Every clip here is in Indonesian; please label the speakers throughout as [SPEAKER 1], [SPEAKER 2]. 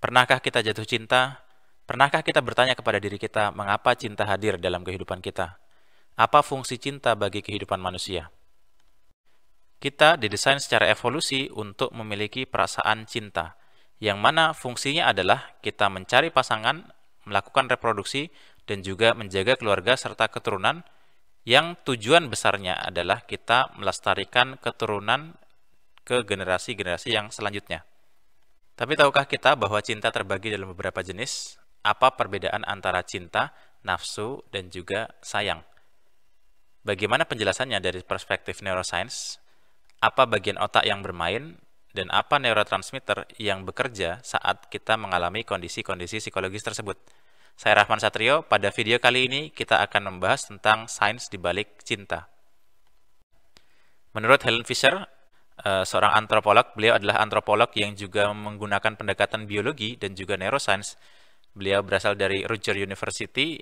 [SPEAKER 1] Pernahkah kita jatuh cinta? Pernahkah kita bertanya kepada diri kita mengapa cinta hadir dalam kehidupan kita? Apa fungsi cinta bagi kehidupan manusia? Kita didesain secara evolusi untuk memiliki perasaan cinta, yang mana fungsinya adalah kita mencari pasangan, melakukan reproduksi, dan juga menjaga keluarga serta keturunan, yang tujuan besarnya adalah kita melestarikan keturunan ke generasi-generasi yang selanjutnya. Tapi tahukah kita bahwa cinta terbagi dalam beberapa jenis? Apa perbedaan antara cinta, nafsu, dan juga sayang? Bagaimana penjelasannya dari perspektif neuroscience? Apa bagian otak yang bermain dan apa neurotransmitter yang bekerja saat kita mengalami kondisi-kondisi psikologis tersebut. Saya Rahman Satrio, pada video kali ini kita akan membahas tentang sains di balik cinta. Menurut Helen Fisher, Eh, seorang antropolog. Beliau adalah antropolog yang juga menggunakan pendekatan biologi dan juga neuroscience. Beliau berasal dari Roger University.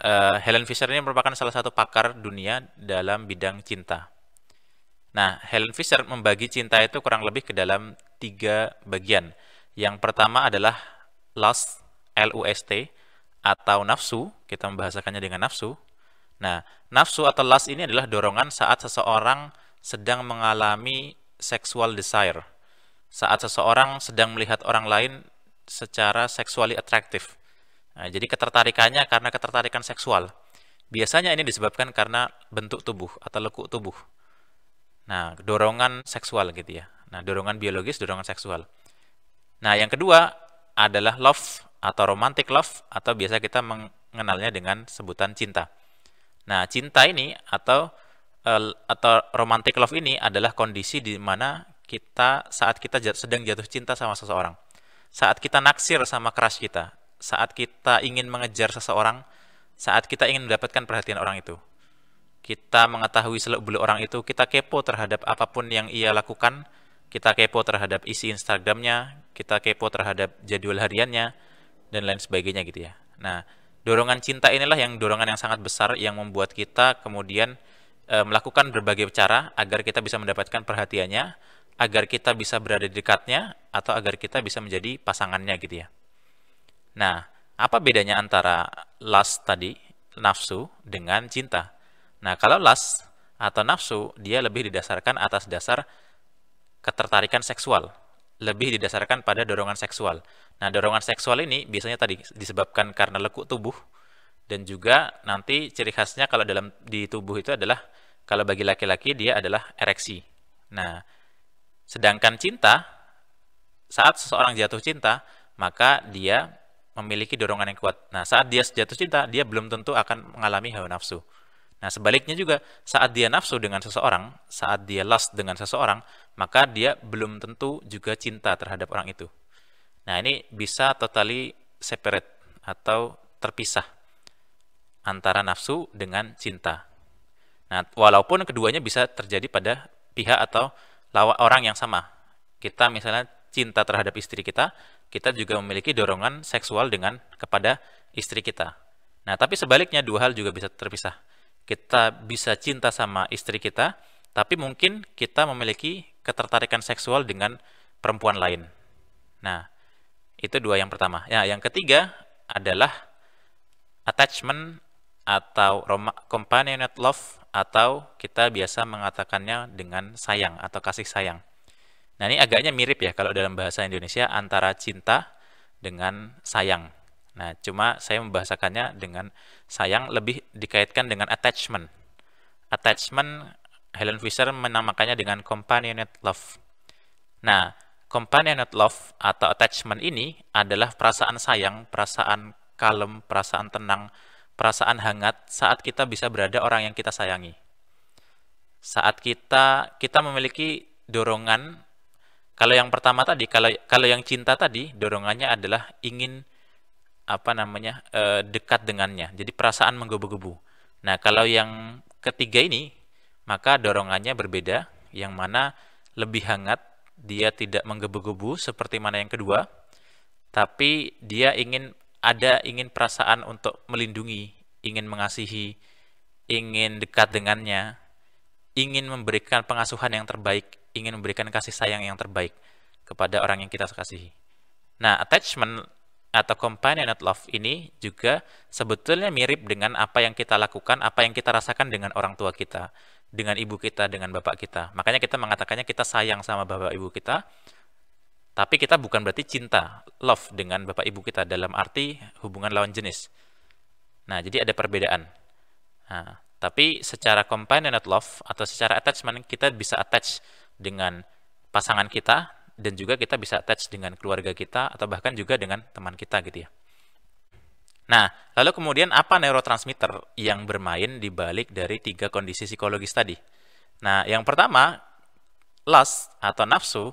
[SPEAKER 1] Uh, Helen Fisher ini merupakan salah satu pakar dunia dalam bidang cinta. Nah, Helen Fisher membagi cinta itu kurang lebih ke dalam tiga bagian. Yang pertama adalah lust, L-U-S-T, atau nafsu, kita membahasakannya dengan nafsu. Nah, nafsu atau lust ini adalah dorongan saat seseorang sedang mengalami sexual desire. Saat seseorang sedang melihat orang lain secara seksuali atraktif. Nah, jadi ketertarikannya karena ketertarikan seksual. Biasanya ini disebabkan karena bentuk tubuh atau lekuk tubuh. Nah, dorongan seksual gitu ya. Nah, dorongan biologis, dorongan seksual. Nah, yang kedua adalah love atau romantic love atau biasa kita mengenalnya dengan sebutan cinta. Nah, cinta ini atau Eh, atau romantic love ini adalah kondisi di mana kita saat kita sedang jatuh cinta sama seseorang. Saat kita naksir sama crush kita, saat kita ingin mengejar seseorang, saat kita ingin mendapatkan perhatian orang itu. Kita mengetahui seluk beluk orang itu, kita kepo terhadap apapun yang ia lakukan, kita kepo terhadap isi Instagramnya, kita kepo terhadap jadwal hariannya, dan lain sebagainya gitu ya. Nah, dorongan cinta inilah yang dorongan yang sangat besar yang membuat kita kemudian Eh, melakukan berbagai cara agar kita bisa mendapatkan perhatiannya, agar kita bisa berada di dekatnya, atau agar kita bisa menjadi pasangannya gitu ya. Nah, apa bedanya antara lust tadi, nafsu, dengan cinta? Nah, kalau lust atau nafsu, dia lebih didasarkan atas dasar ketertarikan seksual, lebih didasarkan pada dorongan seksual. Nah, dorongan seksual ini biasanya tadi disebabkan karena lekuk tubuh, dan juga nanti ciri khasnya kalau dalam di tubuh itu adalah kalau bagi laki-laki dia adalah ereksi. Nah, sedangkan cinta saat seseorang jatuh cinta, maka dia memiliki dorongan yang kuat. Nah, saat dia jatuh cinta, dia belum tentu akan mengalami hawa nafsu. Nah, sebaliknya juga, saat dia nafsu dengan seseorang, saat dia lust dengan seseorang, maka dia belum tentu juga cinta terhadap orang itu. Nah, ini bisa totally separate atau terpisah antara nafsu dengan cinta. Nah, walaupun keduanya bisa terjadi pada pihak atau lawa, orang yang sama. Kita misalnya cinta terhadap istri kita, kita juga memiliki dorongan seksual dengan kepada istri kita. Nah, tapi sebaliknya dua hal juga bisa terpisah. Kita bisa cinta sama istri kita, tapi mungkin kita memiliki ketertarikan seksual dengan perempuan lain. Nah, itu dua yang pertama. Ya, yang ketiga adalah attachment atau companionate love atau kita biasa mengatakannya dengan sayang atau kasih sayang. Nah, ini agaknya mirip ya kalau dalam bahasa Indonesia antara cinta dengan sayang. Nah, cuma saya membahasakannya dengan sayang lebih dikaitkan dengan attachment. Attachment Helen Fisher menamakannya dengan companionate love. Nah, companionate love atau attachment ini adalah perasaan sayang, perasaan kalem, perasaan tenang, perasaan hangat saat kita bisa berada orang yang kita sayangi. Saat kita kita memiliki dorongan kalau yang pertama tadi kalau kalau yang cinta tadi dorongannya adalah ingin apa namanya e, dekat dengannya. Jadi perasaan menggebu-gebu. Nah, kalau yang ketiga ini maka dorongannya berbeda yang mana lebih hangat dia tidak menggebu-gebu seperti mana yang kedua tapi dia ingin ada ingin perasaan untuk melindungi, ingin mengasihi, ingin dekat dengannya, ingin memberikan pengasuhan yang terbaik, ingin memberikan kasih sayang yang terbaik kepada orang yang kita kasihi. Nah, attachment atau companionate love ini juga sebetulnya mirip dengan apa yang kita lakukan, apa yang kita rasakan dengan orang tua kita, dengan ibu kita, dengan bapak kita. Makanya kita mengatakannya kita sayang sama bapak ibu kita, tapi kita bukan berarti cinta, love dengan bapak ibu kita dalam arti hubungan lawan jenis. Nah, jadi ada perbedaan. Nah, tapi secara companionate love atau secara attachment kita bisa attach dengan pasangan kita dan juga kita bisa attach dengan keluarga kita atau bahkan juga dengan teman kita gitu ya. Nah, lalu kemudian apa neurotransmitter yang bermain di balik dari tiga kondisi psikologis tadi? Nah, yang pertama, lust atau nafsu,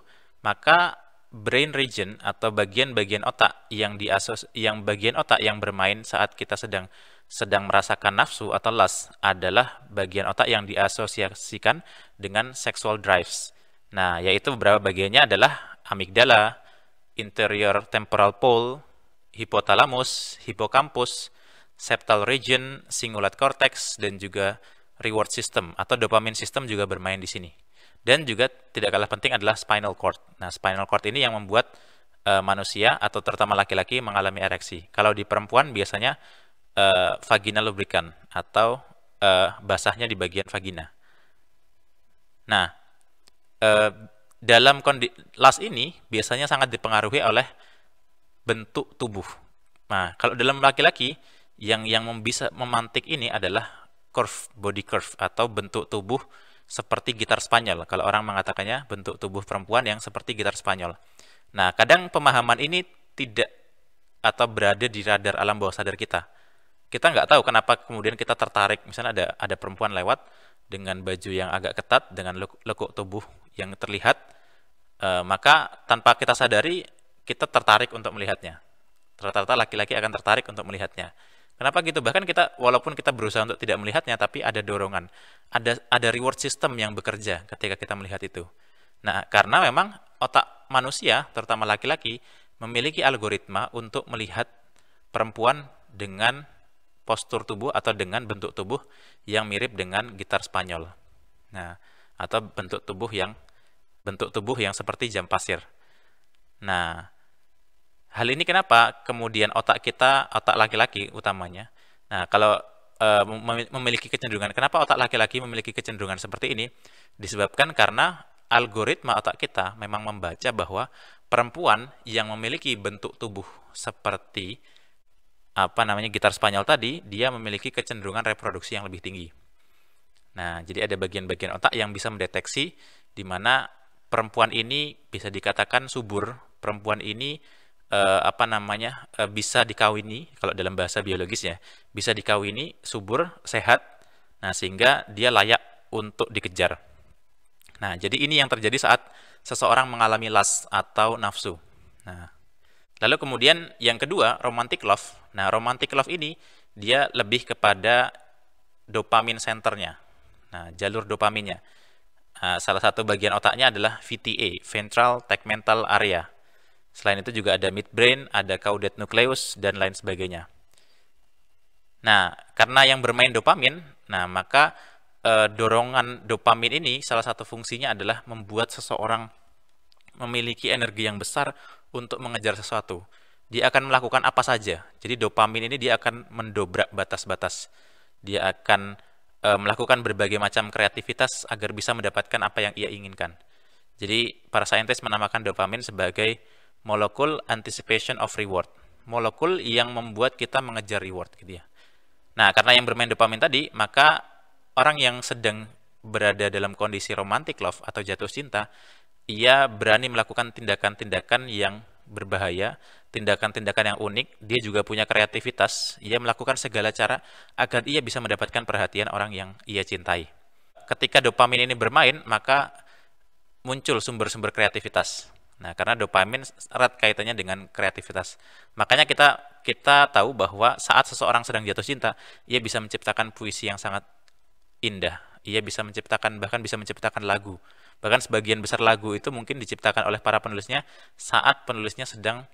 [SPEAKER 1] maka brain region atau bagian-bagian otak yang diasos yang bagian otak yang bermain saat kita sedang sedang merasakan nafsu atau lust adalah bagian otak yang diasosiasikan dengan sexual drives. Nah, yaitu beberapa bagiannya adalah amigdala, interior temporal pole, hipotalamus, hippocampus, septal region, cingulate cortex, dan juga reward system atau dopamine system juga bermain di sini. Dan juga tidak kalah penting adalah spinal cord. Nah, spinal cord ini yang membuat uh, manusia atau terutama laki-laki mengalami ereksi. Kalau di perempuan biasanya uh, eh, vaginal lubrikan atau uh, basahnya di bagian vagina. Nah, uh, dalam kondisi las ini biasanya sangat dipengaruhi oleh bentuk tubuh. Nah, kalau dalam laki-laki yang yang bisa memantik ini adalah curve body curve atau bentuk tubuh seperti gitar Spanyol. Kalau orang mengatakannya bentuk tubuh perempuan yang seperti gitar Spanyol. Nah, kadang pemahaman ini tidak atau berada di radar alam bawah sadar kita. Kita nggak tahu kenapa kemudian kita tertarik. Misalnya ada ada perempuan lewat dengan baju yang agak ketat, dengan lekuk tubuh yang terlihat, e, maka tanpa kita sadari kita tertarik untuk melihatnya. rata laki-laki akan tertarik untuk melihatnya. Kenapa gitu? Bahkan kita walaupun kita berusaha untuk tidak melihatnya tapi ada dorongan. Ada ada reward system yang bekerja ketika kita melihat itu. Nah, karena memang otak manusia, terutama laki-laki, memiliki algoritma untuk melihat perempuan dengan postur tubuh atau dengan bentuk tubuh yang mirip dengan gitar Spanyol. Nah, atau bentuk tubuh yang bentuk tubuh yang seperti jam pasir. Nah, hal ini kenapa kemudian otak kita otak laki-laki utamanya nah kalau uh, memiliki kecenderungan kenapa otak laki-laki memiliki kecenderungan seperti ini disebabkan karena algoritma otak kita memang membaca bahwa perempuan yang memiliki bentuk tubuh seperti apa namanya gitar Spanyol tadi dia memiliki kecenderungan reproduksi yang lebih tinggi nah jadi ada bagian-bagian otak yang bisa mendeteksi di mana perempuan ini bisa dikatakan subur perempuan ini uh, apa namanya uh, bisa dikawini kalau dalam bahasa biologisnya bisa dikawini subur sehat nah sehingga dia layak untuk dikejar nah jadi ini yang terjadi saat seseorang mengalami las atau nafsu nah lalu kemudian yang kedua romantic love nah romantic love ini dia lebih kepada dopamin centernya nah jalur dopaminnya nah, salah satu bagian otaknya adalah VTA ventral tegmental area Selain itu juga ada midbrain, ada caudate nucleus, dan lain sebagainya. Nah, karena yang bermain dopamin, nah maka e, dorongan dopamin ini salah satu fungsinya adalah membuat seseorang memiliki energi yang besar untuk mengejar sesuatu. Dia akan melakukan apa saja. Jadi dopamin ini dia akan mendobrak batas-batas. Dia akan e, melakukan berbagai macam kreativitas agar bisa mendapatkan apa yang ia inginkan. Jadi para saintis menamakan dopamin sebagai molekul anticipation of reward. Molekul yang membuat kita mengejar reward gitu ya. Nah, karena yang bermain dopamin tadi, maka orang yang sedang berada dalam kondisi romantic love atau jatuh cinta, ia berani melakukan tindakan-tindakan yang berbahaya, tindakan-tindakan yang unik, dia juga punya kreativitas, ia melakukan segala cara agar ia bisa mendapatkan perhatian orang yang ia cintai. Ketika dopamin ini bermain, maka muncul sumber-sumber kreativitas. Nah, karena dopamin erat kaitannya dengan kreativitas. Makanya kita kita tahu bahwa saat seseorang sedang jatuh cinta, ia bisa menciptakan puisi yang sangat indah. Ia bisa menciptakan bahkan bisa menciptakan lagu. Bahkan sebagian besar lagu itu mungkin diciptakan oleh para penulisnya saat penulisnya sedang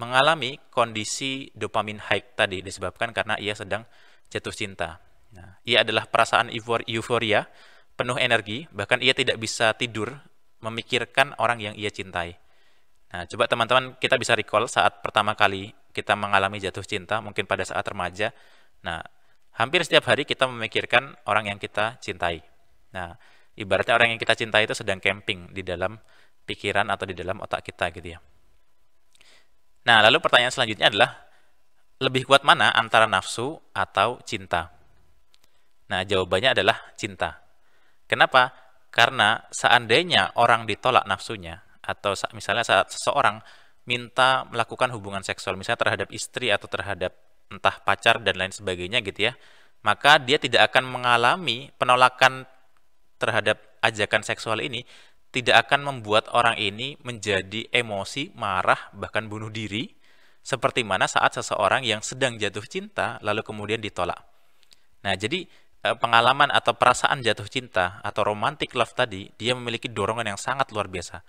[SPEAKER 1] mengalami kondisi dopamin high tadi disebabkan karena ia sedang jatuh cinta. Nah, ia adalah perasaan euforia, penuh energi, bahkan ia tidak bisa tidur memikirkan orang yang ia cintai. Nah, coba teman-teman kita bisa recall saat pertama kali kita mengalami jatuh cinta, mungkin pada saat remaja. Nah, hampir setiap hari kita memikirkan orang yang kita cintai. Nah, ibaratnya orang yang kita cintai itu sedang camping di dalam pikiran atau di dalam otak kita gitu ya. Nah, lalu pertanyaan selanjutnya adalah lebih kuat mana antara nafsu atau cinta? Nah, jawabannya adalah cinta. Kenapa? Karena seandainya orang ditolak nafsunya, atau misalnya saat seseorang minta melakukan hubungan seksual misalnya terhadap istri atau terhadap entah pacar dan lain sebagainya gitu ya maka dia tidak akan mengalami penolakan terhadap ajakan seksual ini tidak akan membuat orang ini menjadi emosi, marah, bahkan bunuh diri, seperti mana saat seseorang yang sedang jatuh cinta lalu kemudian ditolak. Nah, jadi eh, pengalaman atau perasaan jatuh cinta atau romantic love tadi, dia memiliki dorongan yang sangat luar biasa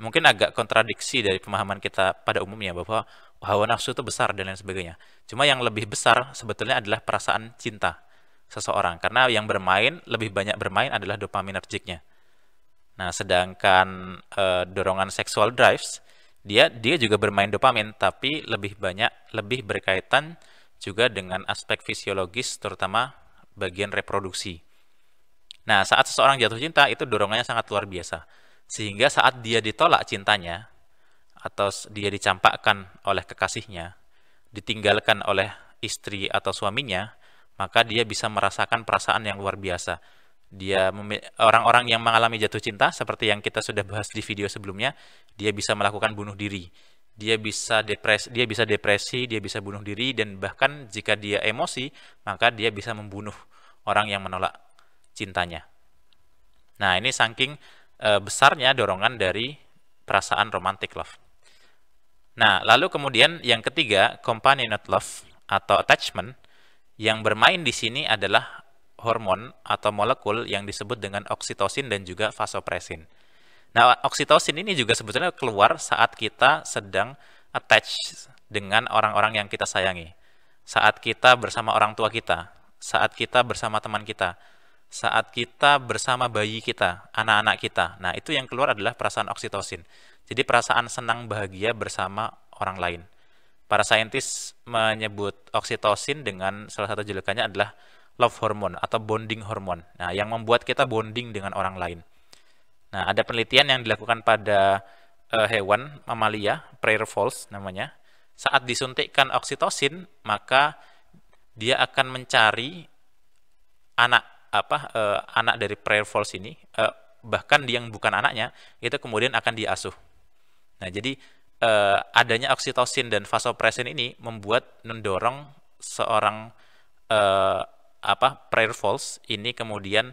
[SPEAKER 1] mungkin agak kontradiksi dari pemahaman kita pada umumnya bahwa hawa nafsu itu besar dan lain sebagainya. Cuma yang lebih besar sebetulnya adalah perasaan cinta seseorang karena yang bermain lebih banyak bermain adalah dopaminergiknya. Nah, sedangkan e, dorongan seksual drives dia dia juga bermain dopamin tapi lebih banyak lebih berkaitan juga dengan aspek fisiologis terutama bagian reproduksi. Nah, saat seseorang jatuh cinta itu dorongannya sangat luar biasa sehingga saat dia ditolak cintanya, atau dia dicampakkan oleh kekasihnya, ditinggalkan oleh istri atau suaminya, maka dia bisa merasakan perasaan yang luar biasa. Dia orang-orang yang mengalami jatuh cinta seperti yang kita sudah bahas di video sebelumnya, dia bisa melakukan bunuh diri. Dia bisa depresi, dia bisa depresi, dia bisa bunuh diri dan bahkan jika dia emosi, maka dia bisa membunuh orang yang menolak cintanya. Nah, ini saking e, besarnya dorongan dari perasaan romantic love. Nah, lalu kemudian yang ketiga, companionate love atau attachment yang bermain di sini adalah hormon atau molekul yang disebut dengan oksitosin dan juga vasopresin. Nah, oksitosin ini juga sebetulnya keluar saat kita sedang attach dengan orang-orang yang kita sayangi. Saat kita bersama orang tua kita, saat kita bersama teman kita, saat kita bersama bayi kita, anak-anak kita. Nah, itu yang keluar adalah perasaan oksitosin. Jadi perasaan senang bahagia bersama orang lain. Para saintis menyebut oksitosin dengan salah satu julukannya adalah love hormone atau bonding hormone. Nah, yang membuat kita bonding dengan orang lain. Nah, ada penelitian yang dilakukan pada uh, hewan mamalia, prayer falls namanya. Saat disuntikkan oksitosin, maka dia akan mencari anak apa uh, anak dari prayer force ini uh, bahkan yang bukan anaknya itu kemudian akan diasuh. Nah, jadi uh, adanya oksitosin dan vasopresin ini membuat mendorong seorang uh, apa prayer falls ini kemudian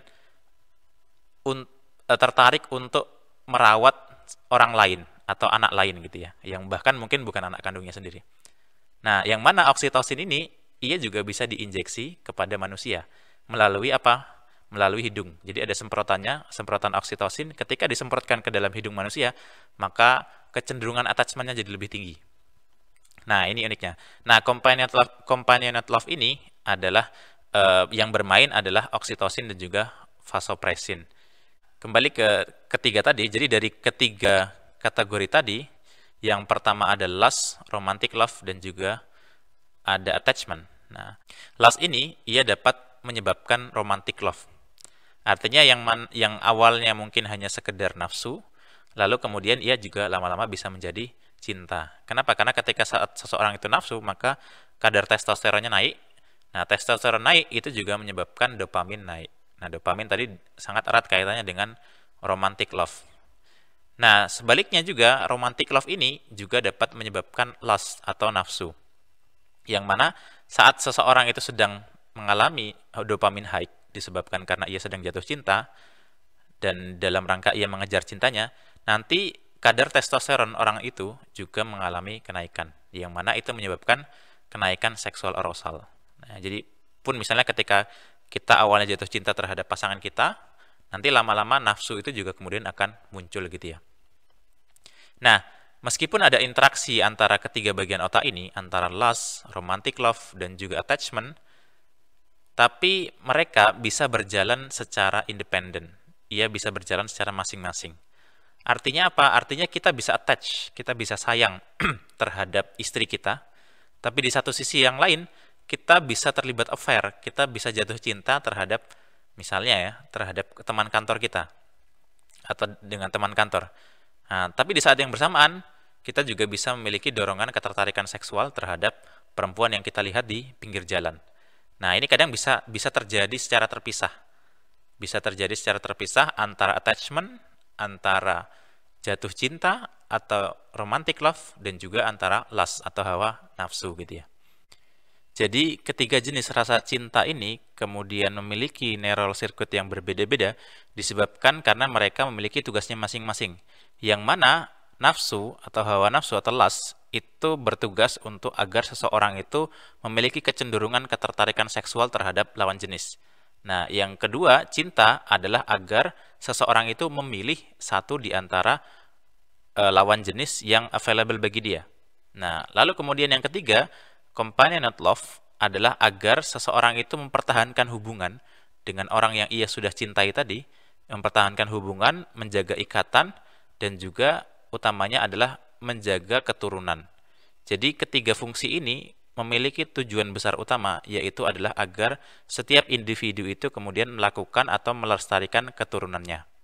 [SPEAKER 1] un, uh, tertarik untuk merawat orang lain atau anak lain gitu ya yang bahkan mungkin bukan anak kandungnya sendiri. Nah, yang mana oksitosin ini ia juga bisa diinjeksi kepada manusia melalui apa? Melalui hidung. Jadi ada semprotannya, semprotan oksitosin. Ketika disemprotkan ke dalam hidung manusia, maka kecenderungan attachmentnya jadi lebih tinggi. Nah, ini uniknya. Nah, companionate love, companionate love ini adalah uh, yang bermain adalah oksitosin dan juga vasopressin. Kembali ke ketiga tadi, jadi dari ketiga kategori tadi, yang pertama ada lust, romantic love, dan juga ada attachment. Nah, lust ini ia dapat menyebabkan romantic love. Artinya yang man, yang awalnya mungkin hanya sekedar nafsu, lalu kemudian ia juga lama-lama bisa menjadi cinta. Kenapa? Karena ketika saat seseorang itu nafsu, maka kadar testosteronnya naik. Nah, testosteron naik itu juga menyebabkan dopamin naik. Nah, dopamin tadi sangat erat kaitannya dengan romantic love. Nah, sebaliknya juga romantic love ini juga dapat menyebabkan lust atau nafsu. Yang mana saat seseorang itu sedang mengalami uh, dopamin high disebabkan karena ia sedang jatuh cinta dan dalam rangka ia mengejar cintanya, nanti kadar testosteron orang itu juga mengalami kenaikan, yang mana itu menyebabkan kenaikan seksual arousal. Nah, jadi pun misalnya ketika kita awalnya jatuh cinta terhadap pasangan kita, nanti lama-lama nafsu itu juga kemudian akan muncul gitu ya. Nah, meskipun ada interaksi antara ketiga bagian otak ini, antara lust, romantic love, dan juga attachment, tapi mereka bisa berjalan secara independen. Ia bisa berjalan secara masing-masing. Artinya apa? Artinya kita bisa attach, kita bisa sayang terhadap istri kita. Tapi di satu sisi yang lain, kita bisa terlibat affair, kita bisa jatuh cinta terhadap misalnya ya, terhadap teman kantor kita atau dengan teman kantor. Nah, tapi di saat yang bersamaan, kita juga bisa memiliki dorongan ketertarikan seksual terhadap perempuan yang kita lihat di pinggir jalan. Nah, ini kadang bisa bisa terjadi secara terpisah. Bisa terjadi secara terpisah antara attachment, antara jatuh cinta atau romantic love dan juga antara lust atau hawa nafsu gitu ya. Jadi ketiga jenis rasa cinta ini kemudian memiliki neural circuit yang berbeda-beda disebabkan karena mereka memiliki tugasnya masing-masing. Yang mana nafsu atau hawa nafsu atau lust itu bertugas untuk agar seseorang itu memiliki kecenderungan ketertarikan seksual terhadap lawan jenis. Nah, yang kedua, cinta adalah agar seseorang itu memilih satu di antara e, lawan jenis yang available bagi dia. Nah, lalu kemudian yang ketiga, companionate love adalah agar seseorang itu mempertahankan hubungan dengan orang yang ia sudah cintai tadi, mempertahankan hubungan, menjaga ikatan, dan juga utamanya adalah menjaga keturunan. Jadi ketiga fungsi ini memiliki tujuan besar utama, yaitu adalah agar setiap individu itu kemudian melakukan atau melestarikan keturunannya.